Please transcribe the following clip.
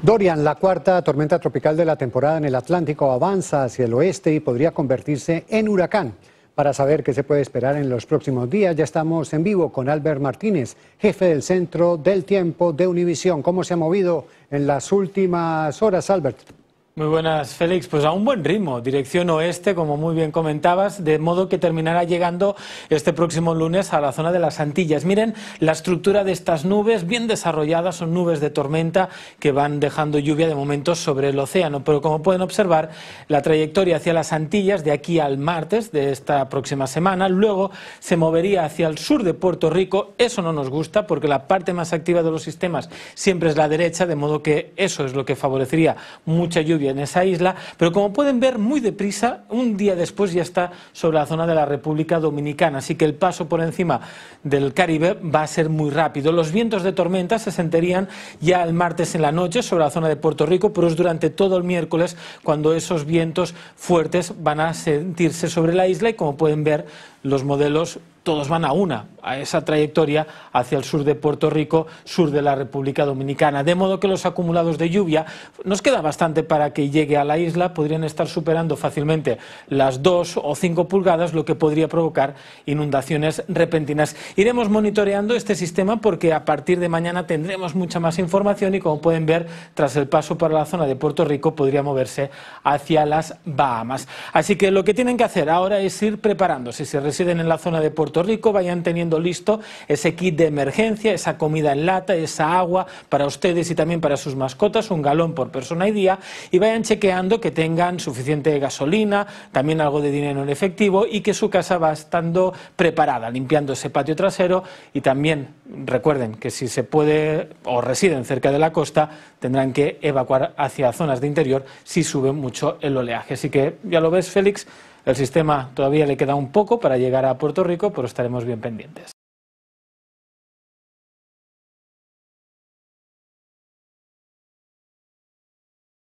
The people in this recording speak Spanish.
Dorian, la cuarta tormenta tropical de la temporada en el Atlántico, avanza hacia el oeste y podría convertirse en huracán. Para saber qué se puede esperar en los próximos días, ya estamos en vivo con Albert Martínez, jefe del Centro del Tiempo de Univisión. ¿Cómo se ha movido en las últimas horas, Albert? Muy buenas, Félix. Pues a un buen ritmo, dirección oeste, como muy bien comentabas, de modo que terminará llegando este próximo lunes a la zona de las Antillas. Miren la estructura de estas nubes, bien desarrolladas, son nubes de tormenta que van dejando lluvia de momento sobre el océano. Pero como pueden observar, la trayectoria hacia las Antillas de aquí al martes de esta próxima semana, luego se movería hacia el sur de Puerto Rico. Eso no nos gusta porque la parte más activa de los sistemas siempre es la derecha, de modo que eso es lo que favorecería mucha lluvia en esa isla, pero como pueden ver, muy deprisa, un día después ya está sobre la zona de la República Dominicana, así que el paso por encima del Caribe va a ser muy rápido. Los vientos de tormenta se sentirían ya el martes en la noche sobre la zona de Puerto Rico, pero es durante todo el miércoles cuando esos vientos fuertes van a sentirse sobre la isla y como pueden ver los modelos todos van a una, a esa trayectoria hacia el sur de Puerto Rico, sur de la República Dominicana. De modo que los acumulados de lluvia nos queda bastante para que llegue a la isla, podrían estar superando fácilmente las dos o cinco pulgadas, lo que podría provocar inundaciones repentinas. Iremos monitoreando este sistema porque a partir de mañana tendremos mucha más información y como pueden ver, tras el paso para la zona de Puerto Rico podría moverse hacia las Bahamas. Así que lo que tienen que hacer ahora es ir preparando, Si se residen en la zona de Puerto Rico vayan teniendo listo ese kit de emergencia, esa comida en lata, esa agua para ustedes y también para sus mascotas, un galón por persona y día, y vayan chequeando que tengan suficiente gasolina, también algo de dinero en efectivo y que su casa va estando preparada, limpiando ese patio trasero y también recuerden que si se puede o residen cerca de la costa, tendrán que evacuar hacia zonas de interior si sube mucho el oleaje. Así que ya lo ves, Félix. El sistema todavía le queda un poco para llegar a Puerto Rico, pero estaremos bien pendientes.